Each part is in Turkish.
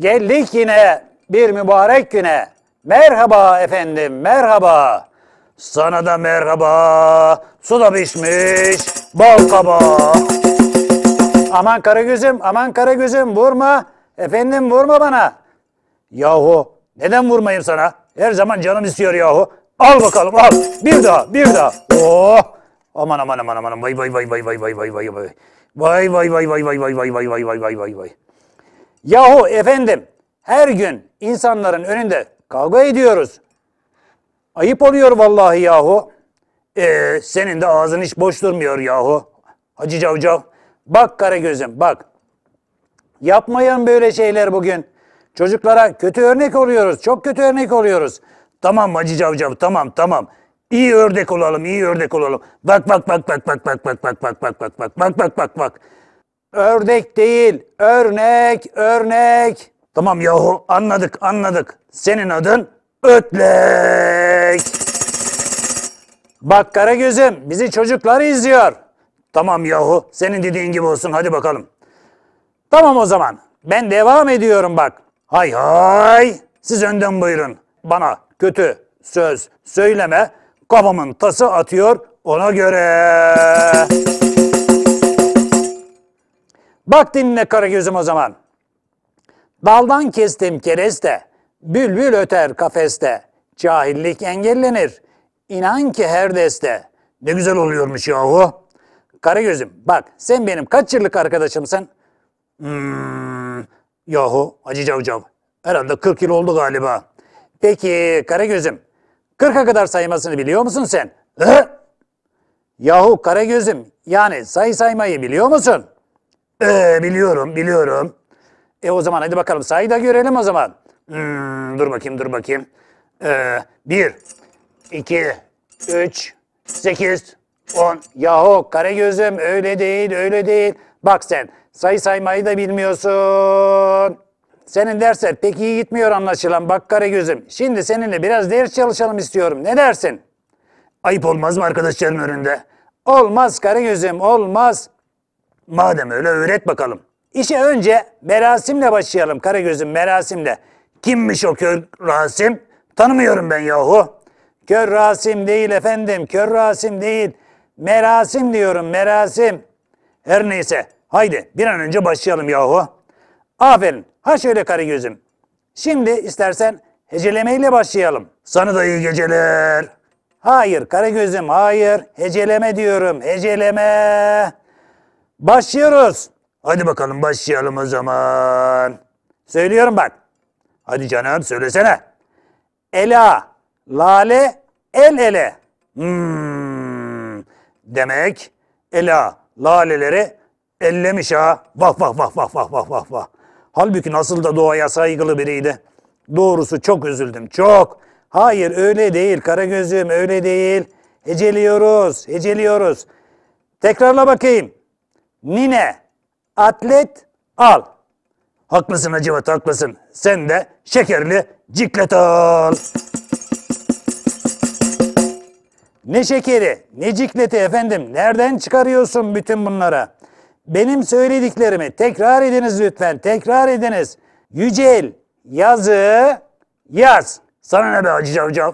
Geldik yine bir mübarek güne. Merhaba efendim, merhaba. Sana da merhaba. Su da pişmiş, bal kaba. Aman Karagöz'üm, aman Karagöz'üm vurma. Efendim vurma bana. Yahu neden vurmayayım sana? Her zaman canım istiyor yahu. Al bakalım al. Bir daha, bir daha. Oh. Aman aman aman aman. Vay vay vay vay vay vay vay vay vay. Vay vay vay vay vay vay vay vay vay vay vay vay. Yahu efendim her gün insanların önünde kavga ediyoruz. Ayıp oluyor vallahi yahu. Ee, senin de ağzın hiç boş durmuyor yahu. Hacı Cavcav. Bak kara gözüm bak. Yapmayın böyle şeyler bugün. Çocuklara kötü örnek oluyoruz. Çok kötü örnek oluyoruz. Tamam Hacı Cavcav tamam tamam. İyi ördek olalım, iyi ördek olalım. Bak bak bak bak bak bak bak bak bak bak bak bak bak bak bak bak bak. Ördek değil, örnek, örnek. Tamam yahu anladık anladık. Senin adın Ötlek. Bak gözüm bizi çocuklar izliyor. Tamam yahu senin dediğin gibi olsun hadi bakalım. Tamam o zaman ben devam ediyorum bak. Hay hay siz önden buyurun. Bana kötü söz söyleme kafamın tası atıyor ona göre. Bak dinle Karagöz'üm o zaman. Daldan kestim kereste, bülbül öter kafeste, cahillik engellenir. İnan ki her deste. Ne güzel oluyormuş yahu. Karagöz'üm bak sen benim kaç yıllık arkadaşımsın? Hmm, yahu Hacı Cavcav. Herhalde 40 yıl oldu galiba. Peki Karagöz'üm 40'a kadar saymasını biliyor musun sen? Hı? Yahu Karagöz'üm yani sayı saymayı biliyor musun? Ee, biliyorum, biliyorum. E o zaman hadi bakalım sayı da görelim o zaman. Hmm, dur bakayım, dur bakayım. Ee, bir, iki, üç, sekiz, on. Yahu kare gözüm öyle değil, öyle değil. Bak sen sayı saymayı da bilmiyorsun. Senin dersler pek iyi gitmiyor anlaşılan bak kare gözüm. Şimdi seninle biraz ders çalışalım istiyorum. Ne dersin? Ayıp olmaz mı arkadaşların önünde? Olmaz kare gözüm, olmaz. Madem öyle öğret bakalım. İşe önce Merasim'le başlayalım Karagöz'ün Merasim'le. Kimmiş o kör Rasim? Tanımıyorum ben yahu. Kör Rasim değil efendim, kör Rasim değil. Merasim diyorum, merasim. Her neyse, haydi bir an önce başlayalım yahu. Aferin, ha şöyle Karagöz'üm. Şimdi istersen hecelemeyle başlayalım. Sana da iyi geceler. Hayır Karagöz'üm, hayır. Heceleme diyorum, heceleme. Başlıyoruz. Hadi bakalım başlayalım o zaman. Söylüyorum bak. Hadi canım söylesene. Ela, lale, el ele. Hmm. Demek ela, laleleri ellemiş ha. Vah vah vah vah vah vah vah vah. Halbuki nasıl da doğaya saygılı biriydi. Doğrusu çok üzüldüm çok. Hayır öyle değil Karagöz'üm öyle değil. Heceliyoruz, heceliyoruz. Tekrarla bakayım nine, atlet al. Haklısın Hacivat haklısın. Sen de şekerli ciklet al. Ne şekeri, ne cikleti efendim? Nereden çıkarıyorsun bütün bunlara? Benim söylediklerimi tekrar ediniz lütfen, tekrar ediniz. Yücel, yazı, yaz. Sana ne be Hacı Cavcav?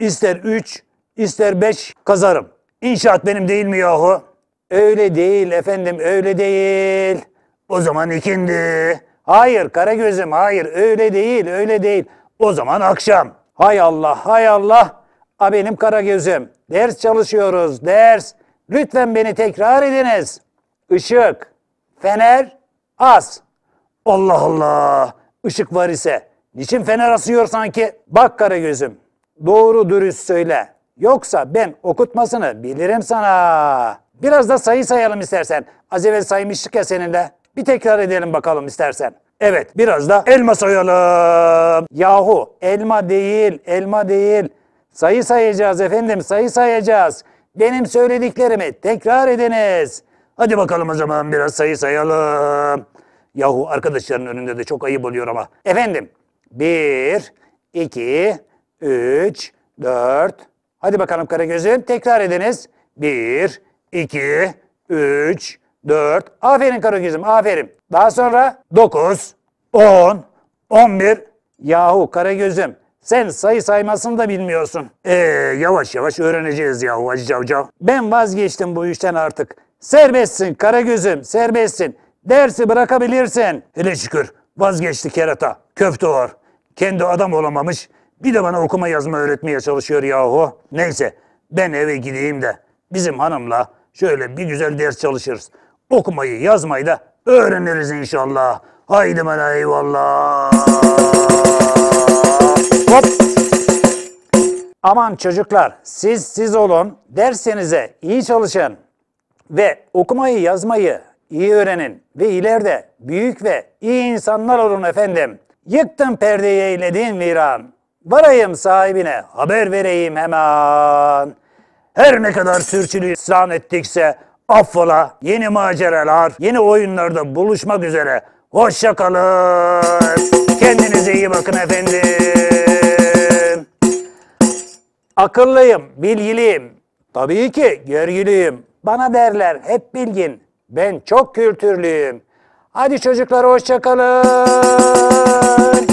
İster üç, ister beş kazarım. İnşaat benim değil mi yahu? Öyle değil efendim öyle değil. O zaman ikindi. Hayır Karagöz'üm hayır öyle değil öyle değil. O zaman akşam. Hay Allah hay Allah. A benim Karagöz'üm. Ders çalışıyoruz ders. Lütfen beni tekrar ediniz. Işık, fener, az. Allah Allah. Işık var ise. Niçin fener asıyor sanki? Bak Karagöz'üm. Doğru dürüst söyle. Yoksa ben okutmasını bilirim sana. Biraz da sayı sayalım istersen. Az evvel saymıştık ya seninle. Bir tekrar edelim bakalım istersen. Evet biraz da elma sayalım. Yahu elma değil, elma değil. Sayı sayacağız efendim, sayı sayacağız. Benim söylediklerimi tekrar ediniz. Hadi bakalım o zaman biraz sayı sayalım. Yahu arkadaşların önünde de çok ayıp oluyor ama. Efendim Bir, iki, üç, dört. Hadi bakalım Karagöz'üm tekrar ediniz. 1, 2, 3, 4. Aferin Karagöz'üm aferin. Daha sonra 9, 10, 11. Yahu Karagöz'üm sen sayı saymasını da bilmiyorsun. Ee, yavaş yavaş öğreneceğiz yahu Hacı Ben vazgeçtim bu işten artık. Serbestsin Karagöz'üm serbestsin. Dersi bırakabilirsin. Hele şükür vazgeçti kerata. Köfte var. Kendi adam olamamış. Bir de bana okuma yazma öğretmeye çalışıyor yahu. Neyse ben eve gideyim de bizim hanımla Şöyle bir güzel ders çalışırız. Okumayı, yazmayı da öğreniriz inşallah. Haydi bana eyvallah. Hop. Aman çocuklar siz siz olun. dersinize iyi çalışın. Ve okumayı, yazmayı iyi öğrenin. Ve ileride büyük ve iyi insanlar olun efendim. Yıktın perdeyi eyledin viran. Varayım sahibine haber vereyim hemen. Her ne kadar isyan ettikse affola. Yeni maceralar, yeni oyunlarda buluşmak üzere. Hoşçakalın. Kendinize iyi bakın efendim. Akıllıyım, bilgiliyim. Tabii ki gergiliyim. Bana derler hep bilgin. Ben çok kültürlüyüm. Hadi çocuklar hoşçakalın.